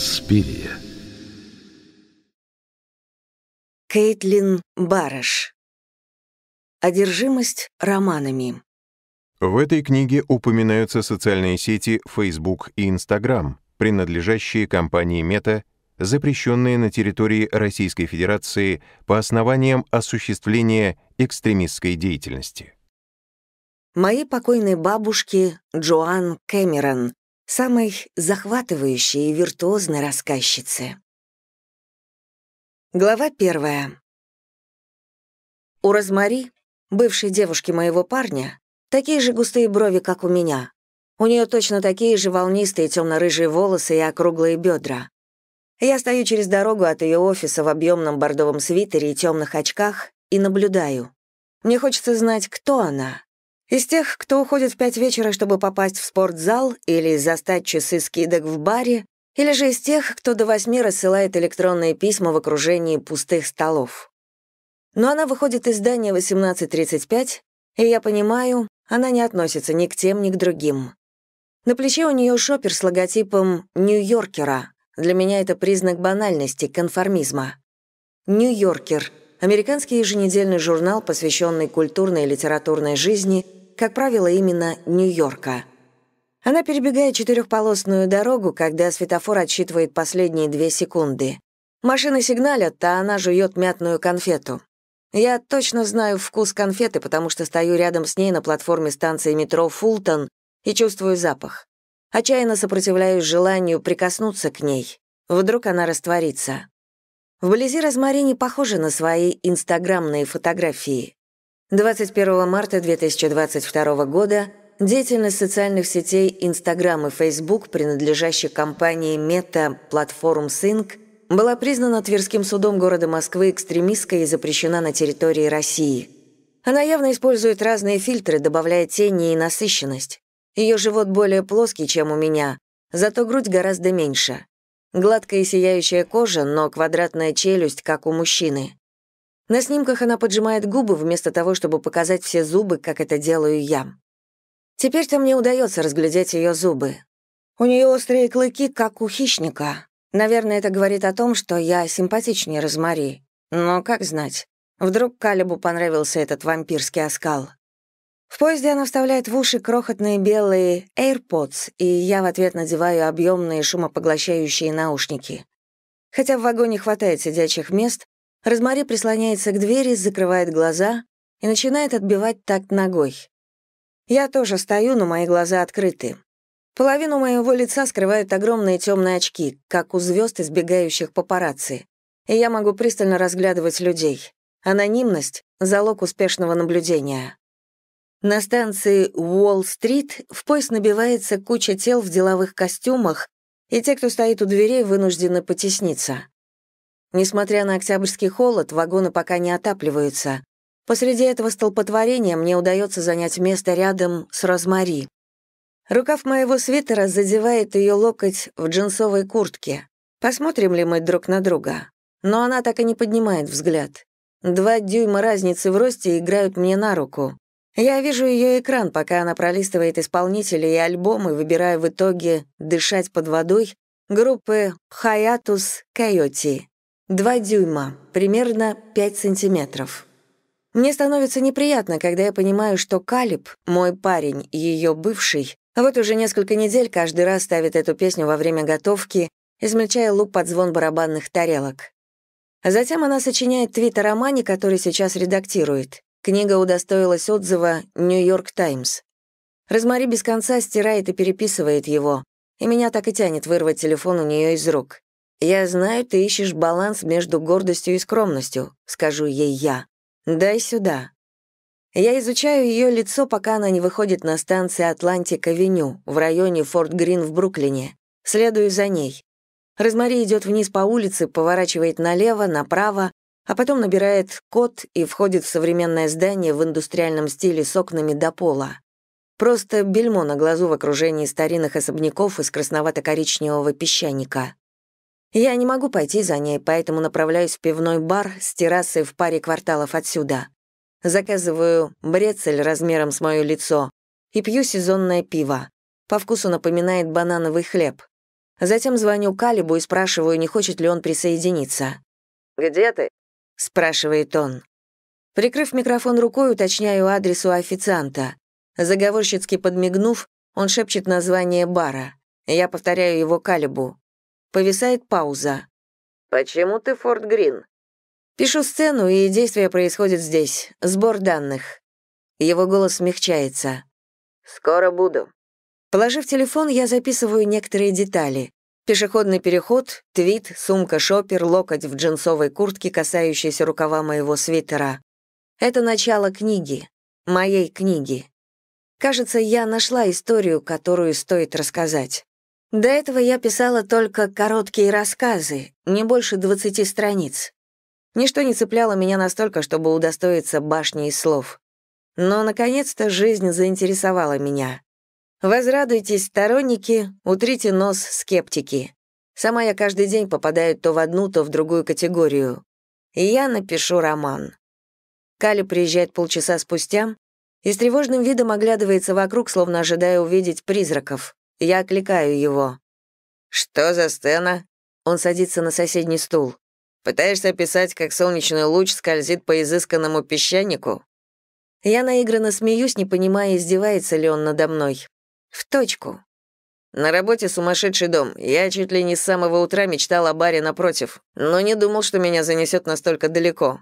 Инспирия. Кейтлин Барыш Одержимость романами. В этой книге упоминаются социальные сети Facebook и Instagram, принадлежащие компании Meta, запрещенные на территории Российской Федерации по основаниям осуществления экстремистской деятельности. Моей покойной бабушке Джоан Кэмерон самой захватывающей и виртуозной рассказчице. Глава первая. У Розмари, бывшей девушки моего парня, такие же густые брови, как у меня. У нее точно такие же волнистые темно-рыжие волосы и округлые бедра. Я стою через дорогу от ее офиса в объемном бордовом свитере и темных очках и наблюдаю. Мне хочется знать, кто она, из тех, кто уходит в пять вечера, чтобы попасть в спортзал или застать часы скидок в баре, или же из тех, кто до восьми рассылает электронные письма в окружении пустых столов. Но она выходит из здания 18.35, и я понимаю, она не относится ни к тем, ни к другим. На плече у нее шопер с логотипом «Нью-Йоркера». Для меня это признак банальности, конформизма. «Нью-Йоркер» — американский еженедельный журнал, посвященный культурной и литературной жизни — как правило, именно Нью-Йорка. Она перебегает четырехполосную дорогу, когда светофор отсчитывает последние две секунды. Машины сигналят, а она жует мятную конфету. Я точно знаю вкус конфеты, потому что стою рядом с ней на платформе станции метро «Фултон» и чувствую запах. Отчаянно сопротивляюсь желанию прикоснуться к ней. Вдруг она растворится. Вблизи Розмари не похожа на свои инстаграмные фотографии. 21 марта 2022 года деятельность социальных сетей Instagram и Facebook, принадлежащих компании Meta Platforms Inc., была признана Тверским судом города Москвы экстремистской и запрещена на территории России. Она явно использует разные фильтры, добавляя тени и насыщенность. Ее живот более плоский, чем у меня, зато грудь гораздо меньше. Гладкая и сияющая кожа, но квадратная челюсть, как у мужчины. На снимках она поджимает губы вместо того, чтобы показать все зубы, как это делаю я. Теперь-то мне удается разглядеть ее зубы. У нее острые клыки, как у хищника. Наверное, это говорит о том, что я симпатичнее Розмари. Но как знать. Вдруг Калибу понравился этот вампирский оскал. В поезде она вставляет в уши крохотные белые AirPods, и я в ответ надеваю объемные шумопоглощающие наушники. Хотя в вагоне хватает сидячих мест, Розмари прислоняется к двери, закрывает глаза и начинает отбивать такт ногой. Я тоже стою, но мои глаза открыты. Половину моего лица скрывают огромные темные очки, как у звезд, избегающих папарацци. И я могу пристально разглядывать людей. Анонимность — залог успешного наблюдения. На станции Уолл-стрит в поезд набивается куча тел в деловых костюмах, и те, кто стоит у дверей, вынуждены потесниться. Несмотря на октябрьский холод, вагоны пока не отапливаются. Посреди этого столпотворения мне удается занять место рядом с Розмари. Рукав моего свитера задевает ее локоть в джинсовой куртке. Посмотрим ли мы друг на друга? Но она так и не поднимает взгляд. Два дюйма разницы в росте играют мне на руку. Я вижу ее экран, пока она пролистывает исполнителей и альбомы, выбирая в итоге «Дышать под водой» группы «Хаятус Койоти». Два дюйма, примерно 5 сантиметров. Мне становится неприятно, когда я понимаю, что Калиб, мой парень, ее бывший, вот уже несколько недель каждый раз ставит эту песню во время готовки, измельчая лук под звон барабанных тарелок. Затем она сочиняет твит о романе, который сейчас редактирует. Книга удостоилась отзыва «Нью-Йорк Таймс». Розмари без конца стирает и переписывает его, и меня так и тянет вырвать телефон у нее из рук. «Я знаю, ты ищешь баланс между гордостью и скромностью», — скажу ей я. «Дай сюда». Я изучаю ее лицо, пока она не выходит на станции Атлантик-авеню в районе Форт-Грин в Бруклине. Следую за ней. Розмари идет вниз по улице, поворачивает налево, направо, а потом набирает код и входит в современное здание в индустриальном стиле с окнами до пола. Просто бельмо на глазу в окружении старинных особняков из красновато-коричневого песчаника. Я не могу пойти за ней, поэтому направляюсь в пивной бар с террасой в паре кварталов отсюда. Заказываю брецель размером с мое лицо и пью сезонное пиво. По вкусу напоминает банановый хлеб. Затем звоню Калибу и спрашиваю, не хочет ли он присоединиться. «Где ты?» — спрашивает он. Прикрыв микрофон рукой, уточняю адрес у официанта. Заговорщицки подмигнув, он шепчет название бара. Я повторяю его Калибу. Повисает пауза. «Почему ты Форт Грин?» «Пишу сцену, и действие происходит здесь. Сбор данных». Его голос смягчается. «Скоро буду». Положив телефон, я записываю некоторые детали. Пешеходный переход, твит, сумка-шопер, локоть в джинсовой куртке, касающейся рукава моего свитера. Это начало книги. Моей книги. Кажется, я нашла историю, которую стоит рассказать. До этого я писала только короткие рассказы, не больше 20 страниц. Ничто не цепляло меня настолько, чтобы удостоиться башни из слов. Но, наконец-то, жизнь заинтересовала меня. Возрадуйтесь, сторонники, утрите нос, скептики. Сама я каждый день попадаю то в одну, то в другую категорию. И я напишу роман. Кали приезжает полчаса спустя и с тревожным видом оглядывается вокруг, словно ожидая увидеть призраков. Я окликаю его. «Что за сцена?» Он садится на соседний стул. «Пытаешься описать, как солнечный луч скользит по изысканному песчанику?» Я наигранно смеюсь, не понимая, издевается ли он надо мной. В точку. На работе сумасшедший дом. Я чуть ли не с самого утра мечтал о баре напротив, но не думал, что меня занесет настолько далеко.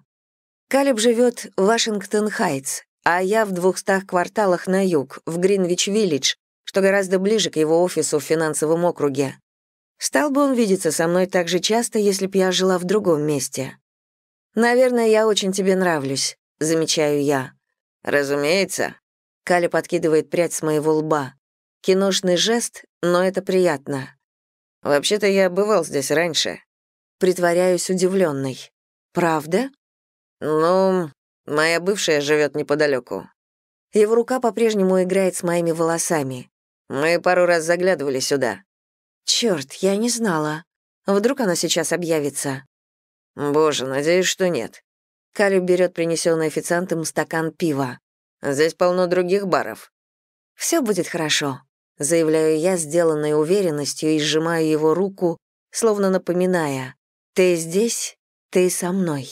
Калиб живет в Вашингтон-Хайтс, а я в двухстах кварталах на юг, в Гринвич-Виллидж, что гораздо ближе к его офису в финансовом округе. Стал бы он видеться со мной так же часто, если б я жила в другом месте. «Наверное, я очень тебе нравлюсь», — замечаю я. «Разумеется». Каля подкидывает прядь с моего лба. Киношный жест, но это приятно. «Вообще-то я бывал здесь раньше». Притворяюсь удивленной. «Правда?» «Ну, моя бывшая живет неподалеку. Его рука по-прежнему играет с моими волосами. Мы пару раз заглядывали сюда». Черт, я не знала. Вдруг она сейчас объявится?» «Боже, надеюсь, что нет». Калю берет принесенный официантом стакан пива. «Здесь полно других баров». Все будет хорошо», — заявляю я, сделанной уверенностью, и сжимаю его руку, словно напоминая. «Ты здесь, ты со мной».